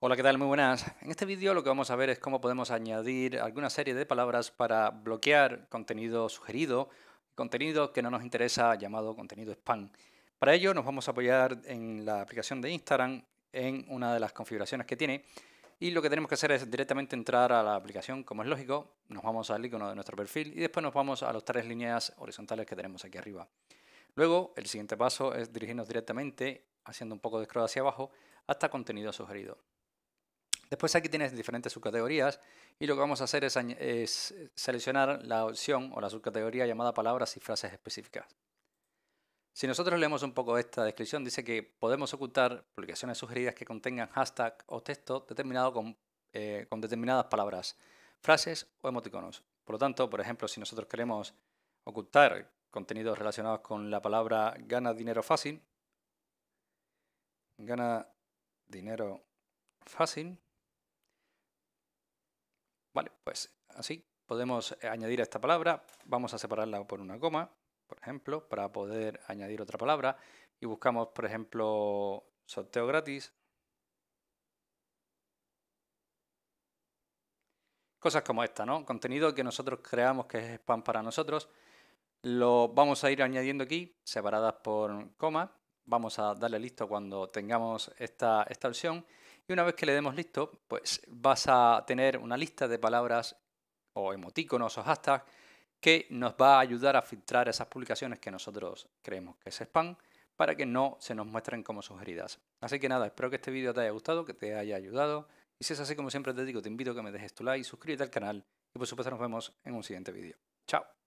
Hola, ¿qué tal? Muy buenas. En este vídeo lo que vamos a ver es cómo podemos añadir alguna serie de palabras para bloquear contenido sugerido, contenido que no nos interesa llamado contenido spam. Para ello nos vamos a apoyar en la aplicación de Instagram en una de las configuraciones que tiene y lo que tenemos que hacer es directamente entrar a la aplicación, como es lógico, nos vamos al icono de nuestro perfil y después nos vamos a las tres líneas horizontales que tenemos aquí arriba. Luego, el siguiente paso es dirigirnos directamente, haciendo un poco de scroll hacia abajo, hasta contenido sugerido. Después aquí tienes diferentes subcategorías y lo que vamos a hacer es, seleccionar la opción o la subcategoría llamada palabras y frases específicas. Si nosotros leemos un poco esta descripción, dice que podemos ocultar publicaciones sugeridas que contengan hashtag o texto determinado con, eh, con determinadas palabras, frases o emoticonos. Por lo tanto, por ejemplo, si nosotros queremos ocultar contenidos relacionados con la palabra gana dinero fácil, gana dinero fácil, Vale, pues así podemos añadir esta palabra. Vamos a separarla por una coma, por ejemplo, para poder añadir otra palabra. Y buscamos, por ejemplo, sorteo gratis. Cosas como esta, ¿no? Contenido que nosotros creamos que es spam para nosotros. Lo vamos a ir añadiendo aquí, separadas por coma. Vamos a darle listo cuando tengamos esta, esta opción. Y una vez que le demos listo, pues vas a tener una lista de palabras o emoticonos o hashtags que nos va a ayudar a filtrar esas publicaciones que nosotros creemos que es spam para que no se nos muestren como sugeridas. Así que nada, espero que este vídeo te haya gustado, que te haya ayudado. Y si es así, como siempre te digo, te invito a que me dejes tu like, suscríbete al canal y por supuesto nos vemos en un siguiente vídeo. ¡Chao!